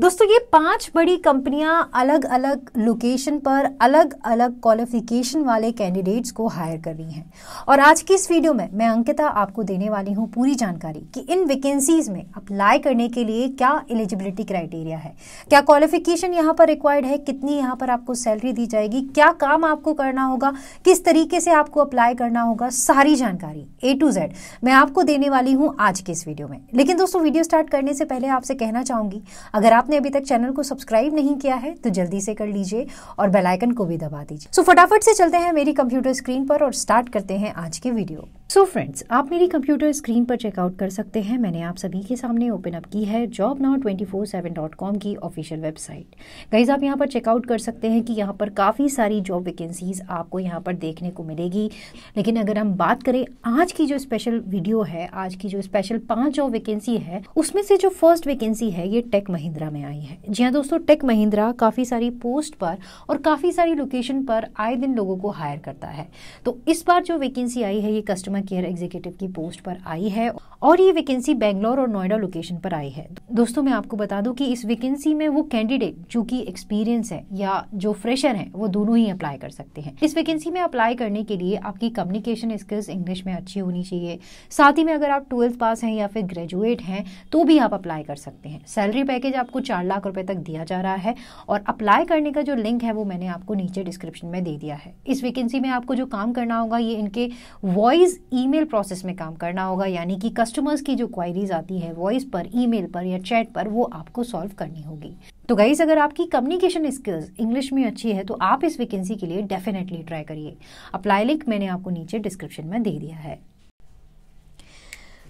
दोस्तों ये पांच बड़ी कंपनियां अलग अलग लोकेशन पर अलग अलग क्वालिफिकेशन वाले कैंडिडेट्स को हायर कर रही हैं और आज की इस वीडियो में मैं अंकिता आपको देने वाली हूं पूरी जानकारी कि इन वैकेंसीज में अप्लाई करने के लिए क्या एलिजिबिलिटी क्राइटेरिया है क्या क्वालिफिकेशन यहाँ पर रिक्वायर्ड है कितनी यहाँ पर आपको सैलरी दी जाएगी क्या काम आपको करना होगा किस तरीके से आपको अप्लाई करना होगा सारी जानकारी ए टू जेड मैं आपको देने वाली हूँ आज के इस वीडियो में लेकिन दोस्तों वीडियो स्टार्ट करने से पहले आपसे कहना चाहूंगी अगर आप आपने अभी तक चैनल को सब्सक्राइब नहीं किया है तो जल्दी से कर लीजिए और बेलाइकन को भी दबा दीजिए सो so, फटाफट से चलते हैं मेरी कंप्यूटर स्क्रीन पर और स्टार्ट करते हैं आज के वीडियो सो so फ्रेंड्स आप मेरी कंप्यूटर स्क्रीन पर चेकआउट कर सकते हैं मैंने आप सभी के सामने ओपन अप की है job now twenty four seven dot com की ऑफिशियल वेबसाइट गाइज आप यहाँ पर चेकआउट कर सकते हैं कि यहां पर काफ़ी सारी जॉब वैकेंसीज आपको यहाँ पर देखने को मिलेगी लेकिन अगर हम बात करें आज की जो स्पेशल वीडियो है आज की जो स्पेशल पाँच जॉब वैकेंसी है उसमें से जो फर्स्ट वैकेंसी है ये टेक महिंद्रा में आई है जी हाँ दोस्तों टेक महिंद्रा काफ़ी सारी पोस्ट पर और काफ़ी सारी लोकेशन पर आए दिन लोगों को हायर करता है तो इस बार जो वैकेंसी आई है ये कस्टमर कस्टमर केयर एग्जीक्यूटिव की पोस्ट पर आई है और ये वैकेंसी बेंगलोर और नोएडा लोकेशन पर आई है दोस्तों मैं आपको बता दूं कि इस वैकेंसी में वो कैंडिडेट जो कि एक्सपीरियंस है या जो फ्रेशर है वो दोनों ही अप्लाई कर सकते हैं इस वैकेंसी में अप्लाई करने के लिए आपकी कम्युनिकेशन स्किल्स इंग्लिश में अच्छी होनी चाहिए साथ ही में अगर आप ट्वेल्थ पास हैं या फिर ग्रेजुएट हैं तो भी आप अप्लाई कर सकते हैं सैलरी पैकेज आपको चार लाख रुपए तक दिया जा रहा है और अप्लाई करने का जो लिंक है वो मैंने आपको नीचे डिस्क्रिप्शन में दे दिया है इस वैकेंसी में आपको जो काम करना होगा ये इनके वॉइस ईमेल प्रोसेस में काम करना होगा यानी कि कस्टमर्स की जो क्वायरीज आती है वॉइस पर ईमेल पर या चैट पर वो आपको सॉल्व करनी होगी तो गाइज अगर आपकी कम्युनिकेशन स्किल्स इंग्लिश में अच्छी है तो आप इस वैकेंसी के लिए डेफिनेटली ट्राई करिए अप्लाई लिंक मैंने आपको नीचे डिस्क्रिप्शन में दे दिया है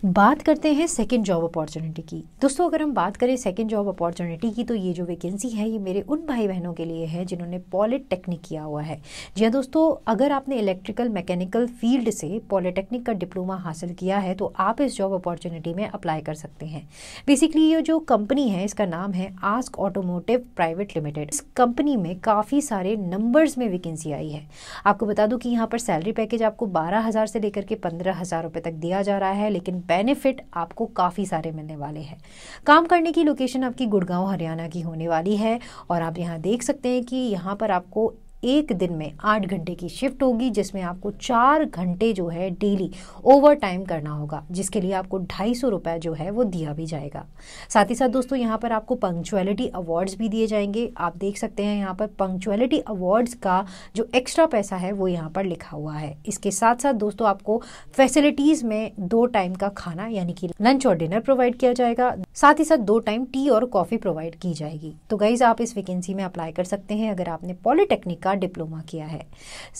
बात करते हैं सेकेंड जॉब अपॉर्चुनिटी की दोस्तों अगर हम बात करें सेकेंड जॉब अपॉर्चुनिटी की तो ये जो वैकेंसी है ये मेरे उन भाई बहनों के लिए है जिन्होंने पॉलिटेक्निक किया हुआ है जी हाँ दोस्तों अगर आपने इलेक्ट्रिकल मैकेनिकल फील्ड से पॉलिटेक्निक का डिप्लोमा हासिल किया है तो आप इस जॉब अपॉर्चुनिटी में अप्लाई कर सकते हैं बेसिकली ये जो कंपनी है इसका नाम है आस्क ऑटोमोटिव प्राइवेट लिमिटेड इस कंपनी में काफ़ी सारे नंबर्स में वैकेंसी आई है आपको बता दूँ कि यहाँ पर सैलरी पैकेज आपको बारह से लेकर के पंद्रह तक दिया जा रहा है लेकिन बेनिफिट आपको काफ़ी सारे मिलने वाले हैं काम करने की लोकेशन आपकी गुड़गांव हरियाणा की होने वाली है और आप यहाँ देख सकते हैं कि यहाँ पर आपको एक दिन में आठ घंटे की शिफ्ट होगी जिसमें आपको चार घंटे जो है डेली ओवर टाइम करना होगा जिसके लिए आपको ढाई सौ रुपये जो है वो दिया भी जाएगा साथ ही साथ दोस्तों यहाँ पर आपको पंक्चुअलिटी अवार्ड्स भी दिए जाएंगे आप देख सकते हैं यहाँ पर पंक्चुअलिटी अवार्ड्स का जो एक्स्ट्रा पैसा है वो यहाँ पर लिखा हुआ है इसके साथ साथ दोस्तों आपको फैसिलिटीज़ में दो टाइम का खाना यानी कि लंच और डिनर प्रोवाइड किया जाएगा साथ ही साथ दो टाइम टी और कॉफ़ी प्रोवाइड की जाएगी तो गाइज आप इस वैकेंसी में अप्लाई कर सकते हैं अगर आपने पॉलिटेक्निक का डिप्लोमा किया है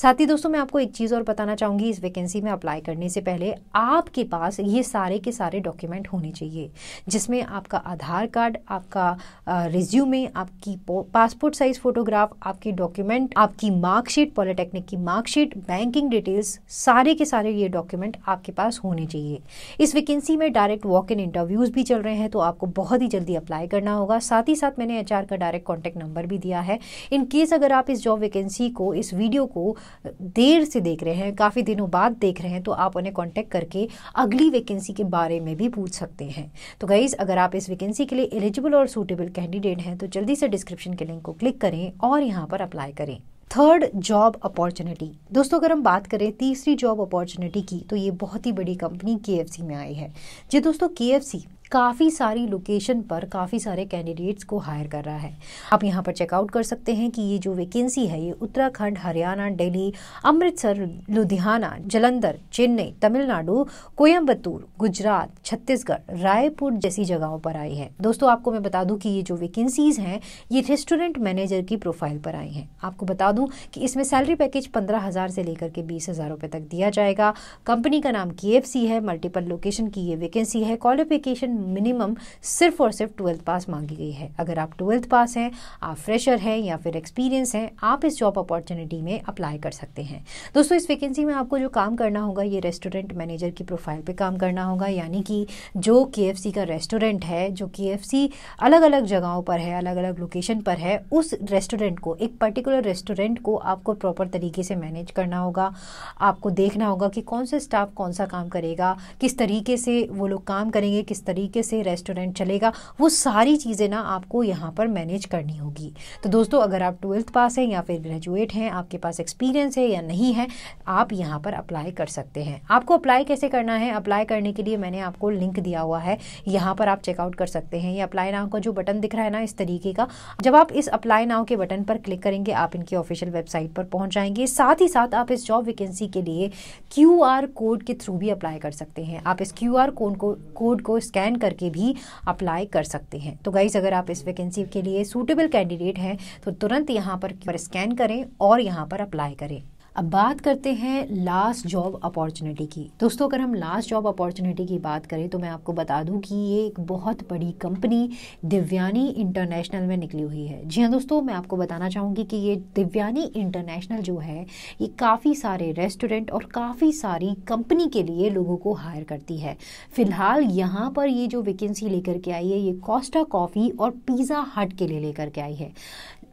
साथ ही दोस्तों मैं आपको एक चीज़ और बताना चाहूंगी इस वैकेंसी में अप्लाई करने से पहले आपके पास ये सारे के सारे डॉक्यूमेंट होने चाहिए जिसमें आपका आधार कार्ड आपका रिज्यूमे आपकी पासपोर्ट साइज़ फ़ोटोग्राफ आपकी डॉक्यूमेंट आपकी मार्कशीट पॉलिटेक्निक की मार्कशीट बैंकिंग डिटेल्स सारे के सारे ये डॉक्यूमेंट आपके पास होने चाहिए इस वैकेंसी में डायरेक्ट वॉक इन इंटरव्यूज़ भी चल रहे हैं तो आपको बहुत ही जल्दी अप्लाई करना होगा साथ ही साथ मैंने एचआर का डायरेक्ट कॉन्टेक्ट नंबर भी दिया है इन केस अगर आप इस जॉब वैकेंसी वैकेंसी को इस वीडियो को देर से देख रहे हैं काफ़ी दिनों बाद देख रहे हैं तो आप उन्हें कॉन्टैक्ट करके अगली वैकेंसी के बारे में भी पूछ सकते हैं तो गाइज़ अगर आप इस वैकेंसी के लिए एलिजिबल और सूटेबल कैंडिडेट हैं तो जल्दी से डिस्क्रिप्शन के लिंक को क्लिक करें और यहाँ पर अप्लाई करें थर्ड जॉब अपॉर्चुनिटी दोस्तों अगर हम बात करें तीसरी जॉब अपॉर्चुनिटी की तो ये बहुत ही बड़ी कंपनी के में आई है जी दोस्तों के काफ़ी सारी लोकेशन पर काफ़ी सारे कैंडिडेट्स को हायर कर रहा है आप यहाँ पर चेकआउट कर सकते हैं कि ये जो वैकेंसी है ये उत्तराखंड हरियाणा दिल्ली अमृतसर लुधियाना जलंधर चेन्नई तमिलनाडु कोयम्बतूर गुजरात छत्तीसगढ़ रायपुर जैसी जगहों पर आई है दोस्तों आपको मैं बता दूं कि ये जो वैकेंसीज हैं ये रेस्टोरेंट मैनेजर की प्रोफाइल पर आई हैं आपको बता दूं कि इसमें सैलरी पैकेज पंद्रह हज़ार से लेकर के बीस हज़ार रुपये तक दिया जाएगा कंपनी का नाम के है मल्टीपल लोकेशन की ये वैकेंसी है क्वालिफिकेशन मिनिमम सिर्फ और सिर्फ ट्वेल्थ पास मांगी गई है अगर आप ट्वेल्थ पास हैं आप फ्रेशर हैं या फिर एक्सपीरियंस हैं आप इस जॉब अपॉर्चुनिटी में अप्लाई कर सकते हैं दोस्तों इस वैकेंसी में आपको जो काम करना होगा ये रेस्टोरेंट मैनेजर की प्रोफाइल पर काम करना होगा यानी कि जो के का रेस्टोरेंट है जो के अलग अलग जगहों पर है अलग अलग लोकेशन पर है उस रेस्टोरेंट को एक पर्टिकुलर रेस्टोरेंट को आपको प्रॉपर तरीके से मैनेज करना होगा आपको देखना होगा कि कौन सा स्टाफ कौन सा काम करेगा किस तरीके से वो लोग काम करेंगे किस तरीके तरीके से रेस्टोरेंट चलेगा वो सारी चीज़ें ना आपको यहाँ पर मैनेज करनी होगी तो दोस्तों अगर आप ट्वेल्थ पास हैं या फिर ग्रेजुएट हैं आपके पास एक्सपीरियंस है या नहीं है आप यहाँ पर अप्लाई कर सकते हैं आपको अप्लाई कैसे करना है अप्लाई करने के लिए मैंने आपको लिंक दिया हुआ है यहाँ पर आप चेकआउट कर सकते हैं ये अप्लाई नाव का जो बटन दिख रहा है ना इस तरीके का जब आप इस अप्लाई नाव के बटन पर क्लिक करेंगे आप इनकी ऑफिशियल वेबसाइट पर पहुँच जाएंगे साथ ही साथ आप इस जॉब वैकेंसी के लिए क्यू कोड के थ्रू भी अप्लाई कर सकते हैं आप इस क्यू कोड को कोड को स्कैन करके भी अप्लाई कर सकते हैं तो गाइज अगर आप इस वैकेंसी के लिए सूटेबल कैंडिडेट हैं तो तुरंत यहाँ पर स्कैन करें और यहाँ पर अप्लाई करें अब बात करते हैं लास्ट जॉब अपॉर्चुनिटी की दोस्तों अगर हम लास्ट जॉब अपॉर्चुनिटी की बात करें तो मैं आपको बता दूं कि ये एक बहुत बड़ी कंपनी दिव्यानी इंटरनेशनल में निकली हुई है जी हाँ दोस्तों मैं आपको बताना चाहूँगी कि ये दिव्यानी इंटरनेशनल जो है ये काफ़ी सारे रेस्टोरेंट और काफ़ी सारी कंपनी के लिए लोगों को हायर करती है फ़िलहाल यहाँ पर ये जो वैकेंसी लेकर के आई है ये कॉस्टा कॉफ़ी और पिज़्ज़ा हट के लिए लेकर के आई है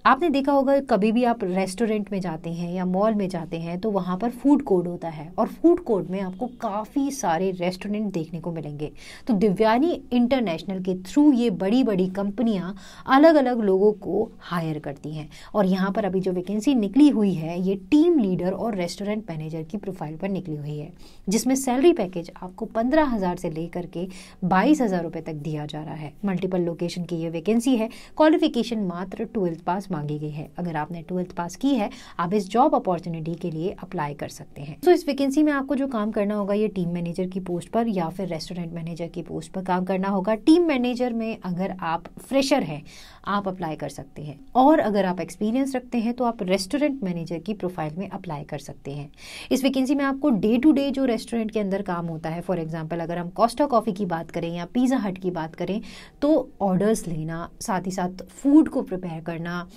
आपने देखा होगा कभी भी आप रेस्टोरेंट में जाते हैं या मॉल में जाते हैं तो वहाँ पर फूड कोर्ट होता है और फूड कोर्ट में आपको काफ़ी सारे रेस्टोरेंट देखने को मिलेंगे तो दिव्यानी इंटरनेशनल के थ्रू ये बड़ी बड़ी कंपनियाँ अलग अलग लोगों को हायर करती हैं और यहाँ पर अभी जो वैकेंसी निकली हुई है ये टीम लीडर और रेस्टोरेंट मैनेजर की प्रोफाइल पर निकली हुई है जिसमें सैलरी पैकेज आपको पंद्रह हज़ार से लेकर के बाईस हज़ार रुपये तक दिया जा रहा है मल्टीपल लोकेशन की ये वैकेंसी है क्वालिफिकेशन मात्र ट्वेल्थ पास मांगी गई है अगर आपने ट्वेल्थ पास की है आप इस जॉब अपॉर्चुनिटी के लिए अप्लाई कर सकते हैं तो so, इस वैकेंसी में आपको जो काम करना होगा ये टीम मैनेजर की पोस्ट पर या फिर रेस्टोरेंट मैनेजर की पोस्ट पर काम करना होगा टीम मैनेजर में अगर आप फ्रेशर हैं आप अप्लाई कर सकते हैं और अगर आप एक्सपीरियंस रखते हैं तो आप रेस्टोरेंट मैनेजर की प्रोफाइल में अप्लाई कर सकते हैं इस वैकेंसी में आपको डे टू डे जो रेस्टोरेंट के अंदर काम होता है फॉर एग्जाम्पल अगर हम कॉस्टा कॉफ़ी की बात करें या पिज़्ज़ा हट की बात करें तो ऑर्डर्स लेना साथ ही साथ फूड को प्रिपेयर करना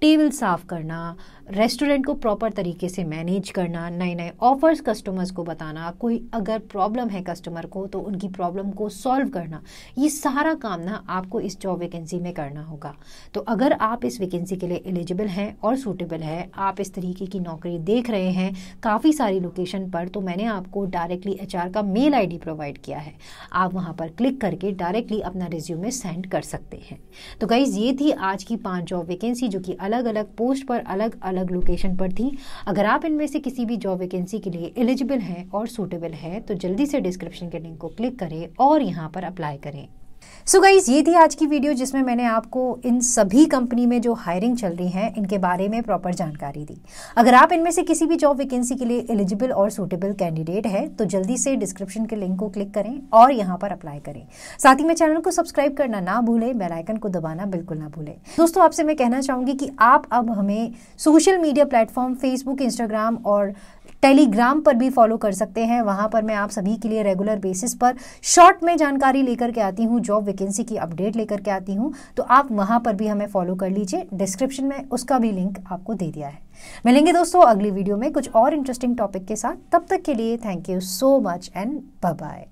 टेबल साफ़ करना रेस्टोरेंट को प्रॉपर तरीके से मैनेज करना नए नए ऑफर्स कस्टमर्स को बताना कोई अगर प्रॉब्लम है कस्टमर को तो उनकी प्रॉब्लम को सॉल्व करना ये सारा काम ना आपको इस जॉब वैकेंसी में करना होगा तो अगर आप इस वैकेंसी के लिए एलिजिबल हैं और सूटेबल है आप इस तरीके की नौकरी देख रहे हैं काफ़ी सारी लोकेशन पर तो मैंने आपको डायरेक्टली एच का मेल आई प्रोवाइड किया है आप वहाँ पर क्लिक करके डायरेक्टली अपना रिज्यूमे सेंड कर सकते हैं तो गाइज़ ये थी आज की पाँच जॉब वैकेंसी जो कि अलग अलग पोस्ट पर अलग अलग लोकेशन पर थी अगर आप इनमें से किसी भी जॉब वैकेंसी के लिए एलिजिबल हैं और सूटेबल है तो जल्दी से डिस्क्रिप्शन के लिंक को क्लिक करें और यहाँ पर अप्लाई करें सो so गाइज ये थी आज की वीडियो जिसमें मैंने आपको इन सभी कंपनी में जो हायरिंग चल रही हैं इनके बारे में प्रॉपर जानकारी दी अगर आप इनमें से किसी भी जॉब वैकेंसी के लिए एलिजिबल और सूटेबल कैंडिडेट है तो जल्दी से डिस्क्रिप्शन के लिंक को क्लिक करें और यहाँ पर अप्लाई करें साथ ही मैं चैनल को सब्सक्राइब करना ना भूलें बेलाइकन को दबाना बिल्कुल ना भूलें दोस्तों आपसे मैं कहना चाहूँगी कि आप अब हमें social media platform Facebook Instagram और टेलीग्राम पर भी फॉलो कर सकते हैं वहां पर मैं आप सभी के लिए रेगुलर बेसिस पर शॉर्ट में जानकारी लेकर के आती हूँ जॉब वैकेंसी की अपडेट लेकर के आती हूँ तो आप वहां पर भी हमें फॉलो कर लीजिए डिस्क्रिप्शन में उसका भी लिंक आपको दे दिया है मिलेंगे दोस्तों अगली वीडियो में कुछ और इंटरेस्टिंग टॉपिक के साथ तब तक के लिए thank you so much and bye